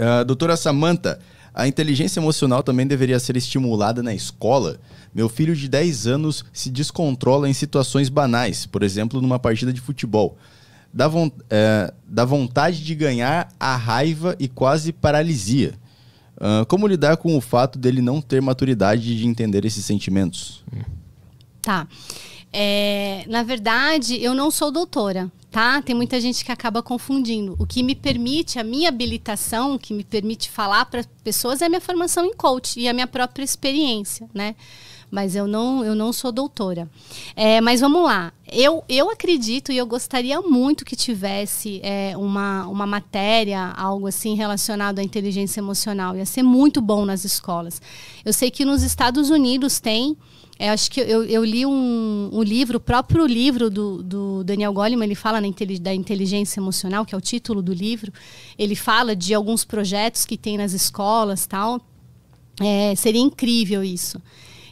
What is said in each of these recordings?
Uh, doutora Samanta, a inteligência emocional também deveria ser estimulada na escola. Meu filho de 10 anos se descontrola em situações banais, por exemplo, numa partida de futebol. Dá, eh, dá vontade de ganhar a raiva e quase paralisia. Uh, como lidar com o fato dele não ter maturidade de entender esses sentimentos? Tá. É, na verdade, eu não sou doutora, tá? Tem muita gente que acaba confundindo. O que me permite, a minha habilitação, o que me permite falar para pessoas é a minha formação em coach e a minha própria experiência, né? mas eu não, eu não sou doutora. É, mas vamos lá. Eu, eu acredito e eu gostaria muito que tivesse é, uma, uma matéria, algo assim relacionado à inteligência emocional. Ia ser muito bom nas escolas. Eu sei que nos Estados Unidos tem. É, acho que eu, eu li um, um, livro, o próprio livro do, do Daniel Goleman, ele fala intelig, da inteligência emocional, que é o título do livro. Ele fala de alguns projetos que tem nas escolas tal. É, seria incrível isso.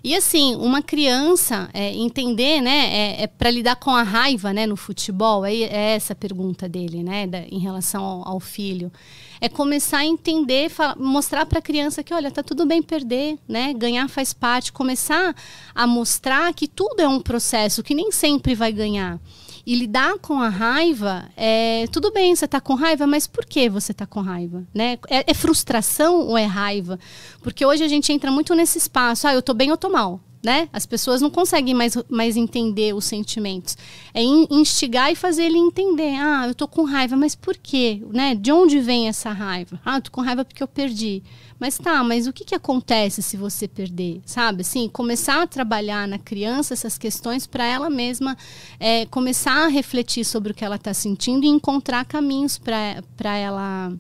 E assim, uma criança é, entender, né, é, é para lidar com a raiva, né, no futebol, é, é essa a pergunta dele, né, da, em relação ao, ao, filho. É começar a entender, fala, mostrar para a criança que, olha, tá tudo bem perder, né, ganhar faz parte, começar a mostrar que tudo é um processo, que nem sempre vai ganhar. E lidar com a raiva, é, tudo bem, você está com raiva, mas por que você está com raiva? Né? É, é, frustração ou é raiva? Porque hoje a gente entra muito nesse espaço, ah, eu estou bem ou estou mal né? As pessoas não conseguem mais, mais entender os sentimentos. É instigar e fazer ele entender. Ah, eu tô com raiva, mas por quê? Né? De onde vem essa raiva? Ah, eu tô com raiva porque eu perdi. Mas tá, mas o que, que acontece se você perder? Sabe, assim, começar a trabalhar na criança essas questões para ela mesma é, começar a refletir sobre o que ela está sentindo e encontrar caminhos para ela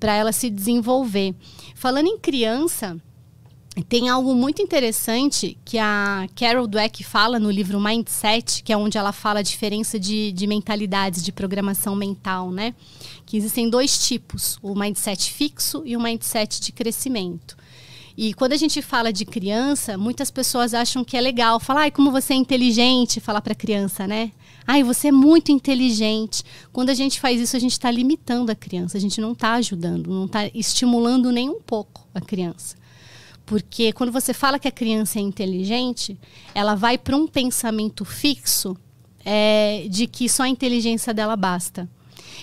para ela se desenvolver. Falando em criança, tem algo muito interessante que a Carol Dweck fala no livro Mindset, que é onde ela fala a diferença de, de mentalidades, de programação mental, né? Que existem dois tipos, o mindset fixo e o mindset de crescimento. E quando a gente fala de criança, muitas pessoas acham que é legal falar, ai, como você é inteligente, falar para criança, né? Ai, você é muito inteligente. Quando a gente faz isso, a gente está limitando a criança, a gente não está ajudando, não está estimulando nem um pouco a criança. Porque quando você fala que a criança é inteligente, ela vai para um pensamento fixo é, de que só a inteligência dela basta.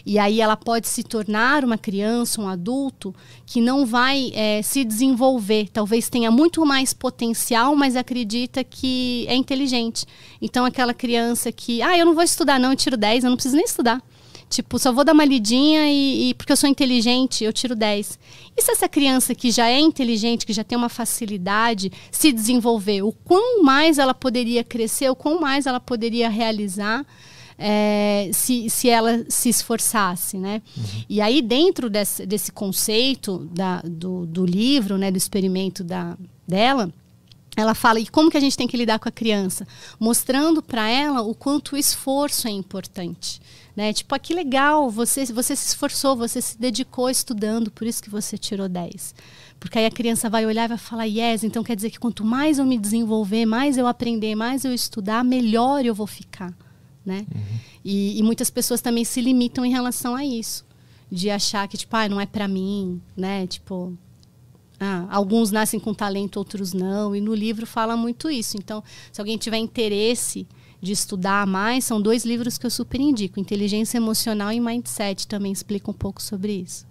E aí ela pode se tornar uma criança, um adulto, que não vai é, se desenvolver. Talvez tenha muito mais potencial, mas acredita que é inteligente. Então aquela criança que, ah, eu não vou estudar não, eu tiro 10, eu não preciso nem estudar. Tipo, só vou dar uma lidinha e, e, porque eu sou inteligente, eu tiro 10. E se essa criança que já é inteligente, que já tem uma facilidade, se desenvolver, o quão mais ela poderia crescer, o quão mais ela poderia realizar é, se, se ela se esforçasse, né? Uhum. E aí, dentro desse, desse conceito da, do, do livro, né, do experimento da, dela ela fala e como que a gente tem que lidar com a criança, mostrando para ela o quanto o esforço é importante, né? Tipo, ah, que legal, você você se esforçou, você se dedicou estudando, por isso que você tirou 10. Porque aí a criança vai olhar e vai falar: "Yes, então quer dizer que quanto mais eu me desenvolver, mais eu aprender, mais eu estudar, melhor eu vou ficar", né? Uhum. E, e muitas pessoas também se limitam em relação a isso, de achar que tipo, ah, não é para mim, né? Tipo, ah, alguns nascem com talento, outros não. E no livro fala muito isso. Então, se alguém tiver interesse de estudar mais, são dois livros que eu super indico: Inteligência Emocional e Mindset também explica um pouco sobre isso.